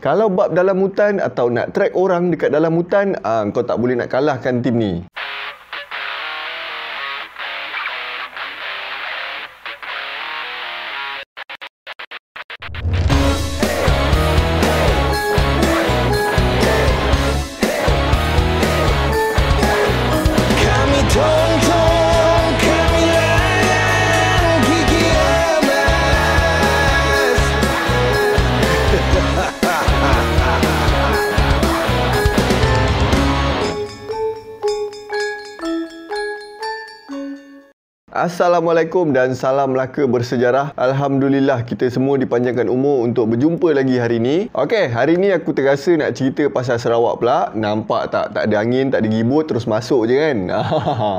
Kalau bab dalam hutan atau nak track orang dekat dalam hutan, uh, kau tak boleh nak kalahkan tim ni. Assalamualaikum dan salam Melaka bersejarah. Alhamdulillah kita semua dipanjangkan umur untuk berjumpa lagi hari ini. Okey, hari ini aku terasa nak cerita pasal Sarawak pula. Nampak tak tak ada angin, tak ada gibut, terus masuk je kan.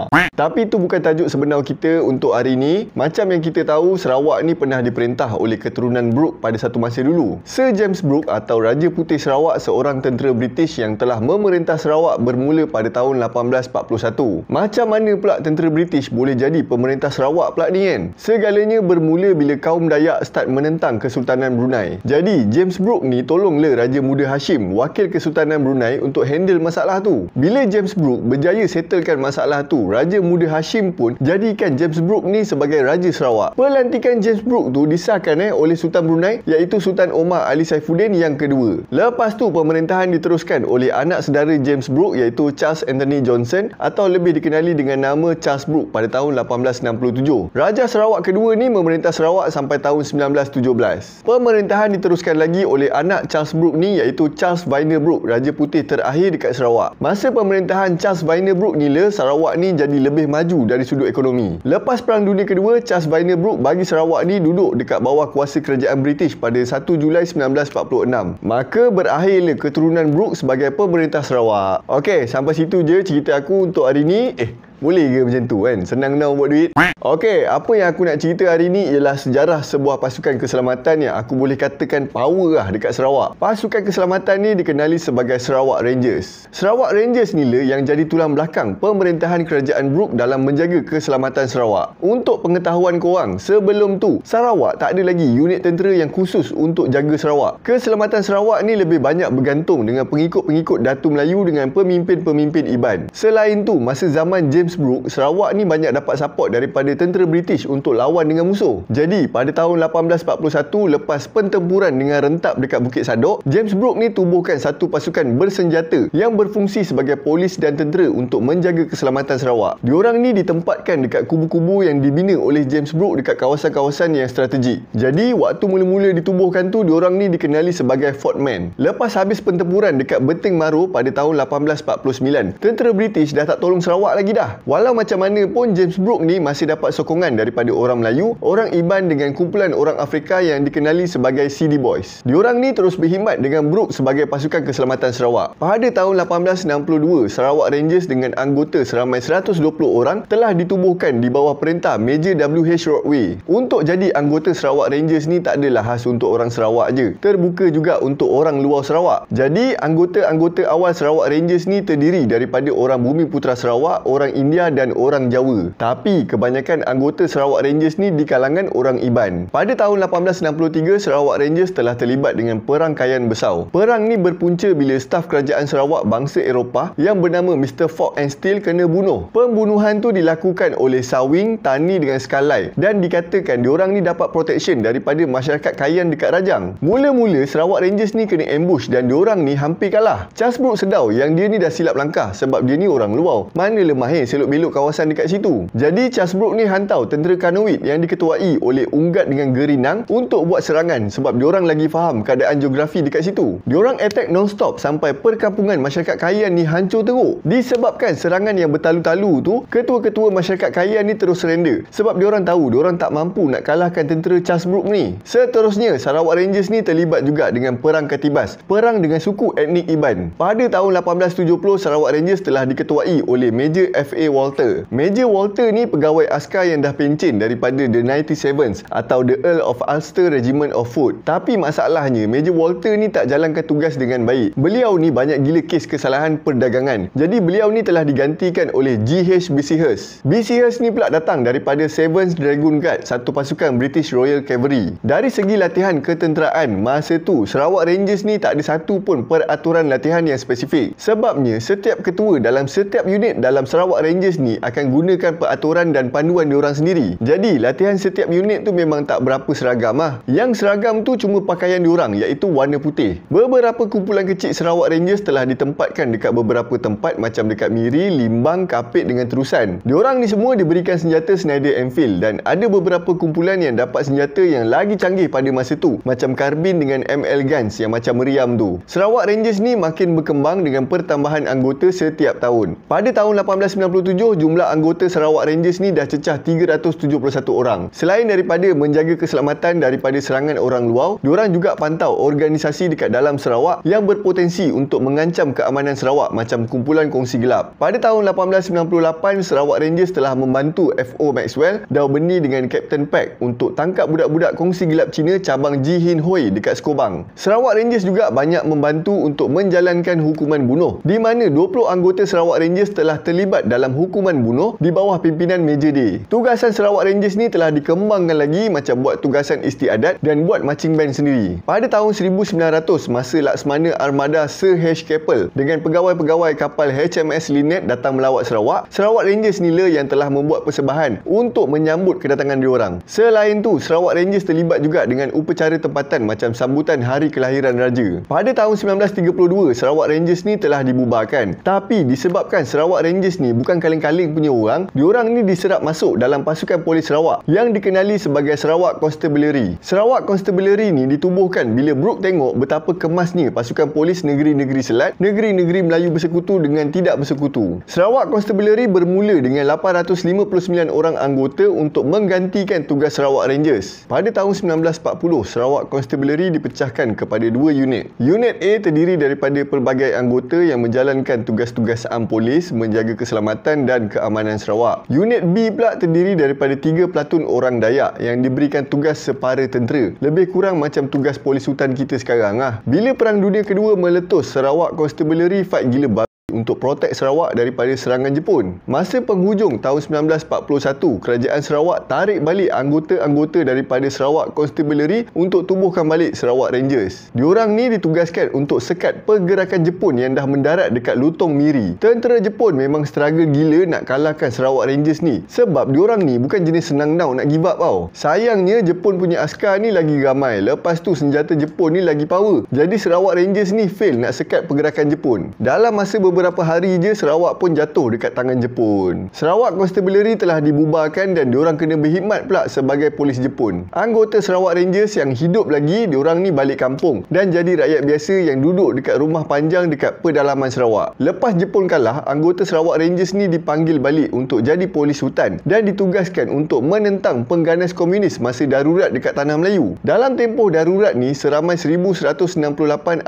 Tapi itu bukan tajuk sebenar kita untuk hari ini. Macam yang kita tahu, Sarawak ni pernah diperintah oleh keturunan Brooke pada satu masa dulu. Sir James Brooke atau Raja Putih Sarawak seorang tentera British yang telah memerintah Sarawak bermula pada tahun 1841. Macam mana pula tentera British boleh jadi pemerintah pemerintah Sarawak pula ni kan. Segalanya bermula bila kaum Dayak start menentang Kesultanan Brunei. Jadi James Brooke ni tolonglah Raja Muda Hashim, wakil Kesultanan Brunei untuk handle masalah tu. Bila James Brooke berjaya settlekan masalah tu, Raja Muda Hashim pun jadikan James Brooke ni sebagai Raja Sarawak. Pelantikan James Brooke tu disahkan eh oleh Sultan Brunei iaitu Sultan Omar Ali Saifuddin yang kedua. Lepas tu pemerintahan diteruskan oleh anak saudara James Brooke iaitu Charles Anthony Johnson atau lebih dikenali dengan nama Charles Brooke pada tahun 1967. Raja Sarawak kedua ni memerintah Sarawak sampai tahun 1917. Pemerintahan diteruskan lagi oleh anak Charles Brooke ni iaitu Charles Viner Brooke, Raja Putih terakhir dekat Sarawak. Masa pemerintahan Charles Viner Brooke ni le, Sarawak ni jadi lebih maju dari sudut ekonomi. Lepas Perang Dunia Kedua, Charles Viner Brooke bagi Sarawak ni duduk dekat bawah kuasa kerajaan British pada 1 Julai 1946. Maka berakhirlah keturunan Brooke sebagai pemerintah Sarawak. Okey, sampai situ je cerita aku untuk hari ni. Eh, boleh ke macam tu kan? Senang nak buat duit. Okey, apa yang aku nak cerita hari ni ialah sejarah sebuah pasukan keselamatan yang aku boleh katakan power lah dekat Sarawak. Pasukan keselamatan ni dikenali sebagai Sarawak Rangers. Sarawak Rangers ni lah yang jadi tulang belakang pemerintahan kerajaan Brook dalam menjaga keselamatan Sarawak. Untuk pengetahuan korang, sebelum tu Sarawak tak ada lagi unit tentera yang khusus untuk jaga Sarawak. Keselamatan Sarawak ni lebih banyak bergantung dengan pengikut-pengikut Datu Melayu dengan pemimpin-pemimpin Iban. Selain tu, masa zaman James James Brooke Sarawak ni banyak dapat support daripada tentera British untuk lawan dengan musuh. Jadi, pada tahun 1841, lepas pertempuran dengan rentap dekat Bukit Sadok, James Brooke ni tubuhkan satu pasukan bersenjata yang berfungsi sebagai polis dan tentera untuk menjaga keselamatan Sarawak. Diorang ni ditempatkan dekat kubu-kubu yang dibina oleh James Brooke dekat kawasan-kawasan yang strategik. Jadi, waktu mula-mula ditubuhkan tu, diorang ni dikenali sebagai Fort Man. Lepas habis pertempuran dekat Beteng Maru pada tahun 1849, tentera British dah tak tolong Sarawak lagi dah. Walau macam mana pun James Brooke ni masih dapat sokongan daripada orang Melayu, orang Iban dengan kumpulan orang Afrika yang dikenali sebagai CD Boys. Diorang ni terus berkhidmat dengan Brooke sebagai pasukan keselamatan Sarawak. Pada tahun 1862, Sarawak Rangers dengan anggota seramai 120 orang telah ditubuhkan di bawah perintah Major WH Rodway. Untuk jadi anggota Sarawak Rangers ni tak adalah khas untuk orang Sarawak je. Terbuka juga untuk orang luar Sarawak. Jadi anggota-anggota awal Sarawak Rangers ni terdiri daripada orang Bumi Putra Sarawak, orang India India dan orang Jawa. Tapi kebanyakan anggota Sarawak Rangers ni di kalangan orang Iban. Pada tahun 1863, Sarawak Rangers telah terlibat dengan Perang Kayan Besau. Perang ni berpunca bila staf kerajaan Sarawak bangsa Eropah yang bernama Mr. Fox and Steel kena bunuh. Pembunuhan tu dilakukan oleh Sawing, Tani dengan Skalai dan dikatakan diorang ni dapat protection daripada masyarakat Kayan dekat Rajang. Mula-mula Sarawak Rangers ni kena ambush dan diorang ni hampir kalah. Chasbrook sedau yang dia ni dah silap langkah sebab dia ni orang luar. Mana lemahnya selok-belok kawasan dekat situ. Jadi Chasbrook ni hantau tentera Kanoit yang diketuai oleh Unggat dengan Gerinang untuk buat serangan sebab diorang lagi faham keadaan geografi dekat situ. Diorang attack non-stop sampai perkampungan masyarakat Kayan ni hancur teruk. Disebabkan serangan yang bertalu-talu tu, ketua-ketua masyarakat Kayan ni terus surrender sebab diorang tahu diorang tak mampu nak kalahkan tentera Chasbrook ni. Seterusnya, Sarawak Rangers ni terlibat juga dengan Perang Katibas, perang dengan suku etnik Iban. Pada tahun 1870, Sarawak Rangers telah diketuai oleh Major F. A. Walter. Major Walter ni pegawai askar yang dah pencin daripada The 97s atau The Earl of Ulster Regiment of Foot. Tapi masalahnya, Major Walter ni tak jalankan tugas dengan baik. Beliau ni banyak gila kes kesalahan perdagangan. Jadi beliau ni telah digantikan oleh G.H. Bisihers. Bisihers ni pula datang daripada 7th Dragoon Guard, satu pasukan British Royal Cavalry. Dari segi latihan ketenteraan, masa tu Sarawak Rangers ni tak ada satu pun peraturan latihan yang spesifik. Sebabnya, setiap ketua dalam setiap unit dalam Sarawak Rangers Rangers ni akan gunakan peraturan dan panduan diorang sendiri. Jadi, latihan setiap unit tu memang tak berapa seragam lah. Yang seragam tu cuma pakaian diorang iaitu warna putih. Beberapa kumpulan kecil Sarawak Rangers telah ditempatkan dekat beberapa tempat macam dekat Miri, Limbang, Kapit dengan Terusan. Orang ni semua diberikan senjata Snyder Enfield dan ada beberapa kumpulan yang dapat senjata yang lagi canggih pada masa tu. Macam karbin dengan ML Guns yang macam meriam tu. Sarawak Rangers ni makin berkembang dengan pertambahan anggota setiap tahun. Pada tahun 1897, 2027, jumlah anggota Sarawak Rangers ni dah cecah 371 orang. Selain daripada menjaga keselamatan daripada serangan orang luar, diorang juga pantau organisasi dekat dalam Sarawak yang berpotensi untuk mengancam keamanan Sarawak macam kumpulan kongsi gelap. Pada tahun 1898, Sarawak Rangers telah membantu FO Maxwell dan berni dengan Captain Peck untuk tangkap budak-budak kongsi gelap Cina cabang Ji Hin Hoi dekat Skobang. Sarawak Rangers juga banyak membantu untuk menjalankan hukuman bunuh di mana 20 anggota Sarawak Rangers telah terlibat dalam tentang hukuman bunuh di bawah pimpinan Major Day. Tugasan Sarawak Rangers ni telah dikembangkan lagi macam buat tugasan istiadat dan buat marching band sendiri. Pada tahun 1900, masa Laksmana Armada Sir H. Keppel dengan pegawai-pegawai kapal HMS Linnet datang melawat Sarawak, Sarawak Rangers ni lah yang telah membuat persembahan untuk menyambut kedatangan diorang. Selain tu, Sarawak Rangers terlibat juga dengan upacara tempatan macam sambutan hari kelahiran raja. Pada tahun 1932, Sarawak Rangers ni telah dibubarkan. Tapi disebabkan Sarawak Rangers ni bukan Kaling-Kaling punya orang, diorang ni diserap masuk dalam pasukan polis Sarawak yang dikenali sebagai Sarawak Constabulary. Sarawak Constabulary ni ditubuhkan bila Brooke tengok betapa kemasnya pasukan polis negeri-negeri Selat, negeri-negeri Melayu bersekutu dengan tidak bersekutu. Sarawak Constabulary bermula dengan 859 orang anggota untuk menggantikan tugas Sarawak Rangers. Pada tahun 1940, Sarawak Constabulary dipecahkan kepada dua unit. Unit A terdiri daripada pelbagai anggota yang menjalankan tugas-tugas am polis menjaga keselamatan Kesihatan dan Keamanan Sarawak. Unit B pula terdiri daripada tiga platun orang Dayak yang diberikan tugas separa tentera. Lebih kurang macam tugas polis hutan kita sekarang lah. Bila Perang Dunia Kedua meletus, Sarawak Constabulary fight gila untuk protek Sarawak daripada serangan Jepun. Masa penghujung tahun 1941, kerajaan Sarawak tarik balik anggota-anggota daripada Sarawak Constabulary untuk tubuhkan balik Sarawak Rangers. Diorang ni ditugaskan untuk sekat pergerakan Jepun yang dah mendarat dekat Lutong Miri. Tentera Jepun memang struggle gila nak kalahkan Sarawak Rangers ni sebab diorang ni bukan jenis senang now nak give up tau. Sayangnya Jepun punya askar ni lagi ramai. Lepas tu senjata Jepun ni lagi power. Jadi Sarawak Rangers ni fail nak sekat pergerakan Jepun. Dalam masa beberapa beberapa hari je Sarawak pun jatuh dekat tangan Jepun. Sarawak Constabulary telah dibubarkan dan diorang kena berkhidmat pula sebagai polis Jepun. Anggota Sarawak Rangers yang hidup lagi, diorang ni balik kampung dan jadi rakyat biasa yang duduk dekat rumah panjang dekat pedalaman Sarawak. Lepas Jepun kalah, anggota Sarawak Rangers ni dipanggil balik untuk jadi polis hutan dan ditugaskan untuk menentang pengganas komunis masa darurat dekat tanah Melayu. Dalam tempoh darurat ni, seramai 1168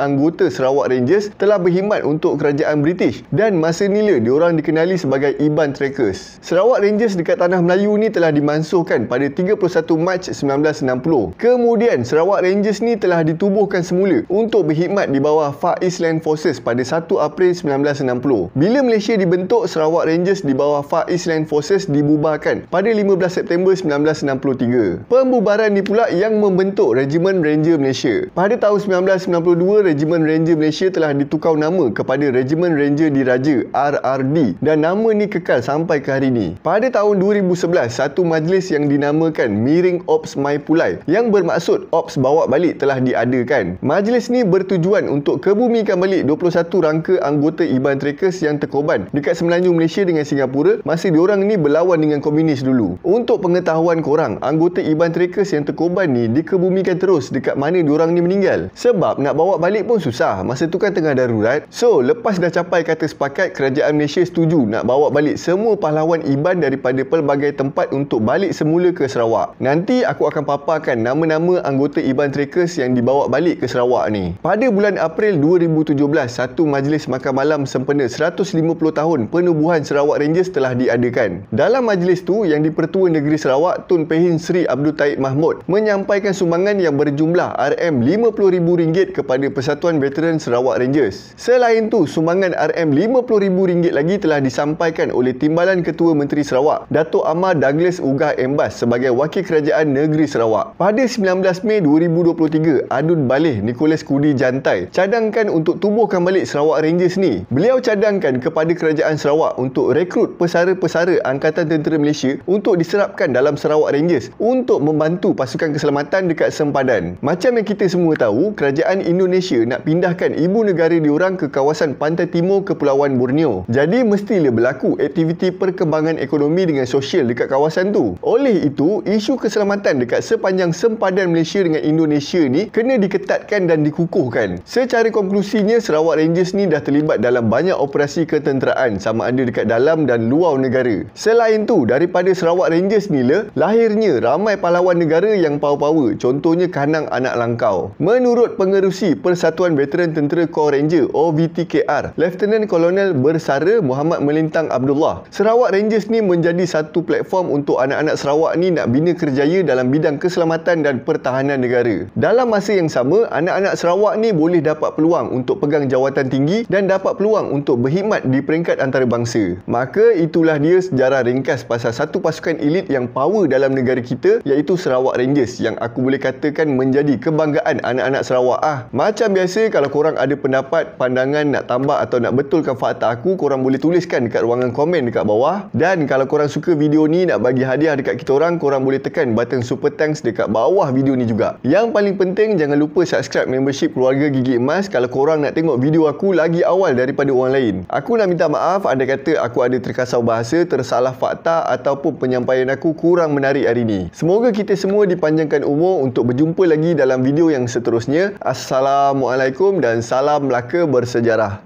anggota Sarawak Rangers telah berkhidmat untuk kerajaan British British dan masa ni le, lah, diorang dikenali sebagai Iban Trekkers. Sarawak Rangers dekat Tanah Melayu ni telah dimansuhkan pada 31 Mac 1960. Kemudian Sarawak Rangers ni telah ditubuhkan semula untuk berkhidmat di bawah Far East Land Forces pada 1 April 1960. Bila Malaysia dibentuk, Sarawak Rangers di bawah Far East Land Forces dibubarkan pada 15 September 1963. Pembubaran ni pula yang membentuk Regiment Ranger Malaysia. Pada tahun 1992, Regiment Ranger Malaysia telah ditukar nama kepada Regiment Ranger Ranger Diraja RRD dan nama ni kekal sampai ke hari ini. Pada tahun 2011, satu majlis yang dinamakan Miring Ops Mai Pulai yang bermaksud Ops bawa balik telah diadakan. Majlis ni bertujuan untuk kebumikan balik 21 rangka anggota Iban Trekkers yang terkoban dekat semenanjung Malaysia dengan Singapura masa diorang ni berlawan dengan komunis dulu. Untuk pengetahuan korang, anggota Iban Trekkers yang terkoban ni dikebumikan terus dekat mana diorang ni meninggal. Sebab nak bawa balik pun susah. Masa tu kan tengah darurat. So, lepas dah capai Sampai kata sepakat, kerajaan Malaysia setuju nak bawa balik semua pahlawan Iban daripada pelbagai tempat untuk balik semula ke Sarawak. Nanti aku akan paparkan nama-nama anggota Iban Trekkers yang dibawa balik ke Sarawak ni. Pada bulan April 2017, satu majlis makan malam sempena 150 tahun penubuhan Sarawak Rangers telah diadakan. Dalam majlis tu yang dipertua negeri Sarawak, Tun Pehin Sri Abdul Taib Mahmud menyampaikan sumbangan yang berjumlah RM50,000 kepada Persatuan Veteran Sarawak Rangers. Selain tu, sumbangan rm RM50,000 lagi telah disampaikan oleh Timbalan Ketua Menteri Sarawak, Dato' Ahmad Douglas Ugah Embas sebagai Wakil Kerajaan Negeri Sarawak. Pada 19 Mei 2023, Adun Balih Nicholas Kudi Jantai cadangkan untuk tubuhkan balik Sarawak Rangers ni. Beliau cadangkan kepada Kerajaan Sarawak untuk rekrut pesara-pesara Angkatan Tentera Malaysia untuk diserapkan dalam Sarawak Rangers untuk membantu pasukan keselamatan dekat sempadan. Macam yang kita semua tahu, Kerajaan Indonesia nak pindahkan ibu negara diorang ke kawasan pantai timur Kepulauan Borneo. Jadi mesti mestilah berlaku aktiviti perkembangan ekonomi dengan sosial dekat kawasan tu. Oleh itu, isu keselamatan dekat sepanjang sempadan Malaysia dengan Indonesia ni kena diketatkan dan dikukuhkan. Secara konklusinya, Sarawak Rangers ni dah terlibat dalam banyak operasi ketenteraan sama ada dekat dalam dan luar negara. Selain tu, daripada Sarawak Rangers ni lah, lahirnya ramai pahlawan negara yang power-power. Contohnya Kanang Anak Langkau. Menurut pengerusi Persatuan Veteran Tentera Corps Ranger OVTKR, Lieutenant Lieutenant Colonel Bersara Muhammad Melintang Abdullah. Sarawak Rangers ni menjadi satu platform untuk anak-anak Sarawak ni nak bina kerjaya dalam bidang keselamatan dan pertahanan negara. Dalam masa yang sama, anak-anak Sarawak ni boleh dapat peluang untuk pegang jawatan tinggi dan dapat peluang untuk berkhidmat di peringkat antarabangsa. Maka itulah dia sejarah ringkas pasal satu pasukan elit yang power dalam negara kita iaitu Sarawak Rangers yang aku boleh katakan menjadi kebanggaan anak-anak Sarawak ah. Macam biasa kalau korang ada pendapat, pandangan nak tambah atau nak nak betulkan fakta aku korang boleh tuliskan dekat ruangan komen dekat bawah dan kalau korang suka video ni nak bagi hadiah dekat kita orang korang boleh tekan button super thanks dekat bawah video ni juga yang paling penting jangan lupa subscribe membership keluarga gigi emas kalau korang nak tengok video aku lagi awal daripada orang lain aku nak minta maaf anda kata aku ada terkasau bahasa tersalah fakta ataupun penyampaian aku kurang menarik hari ni semoga kita semua dipanjangkan umur untuk berjumpa lagi dalam video yang seterusnya Assalamualaikum dan salam Melaka bersejarah.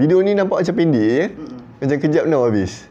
Video ni nampak macam pendek je. Ya? Macam kejap dah habis.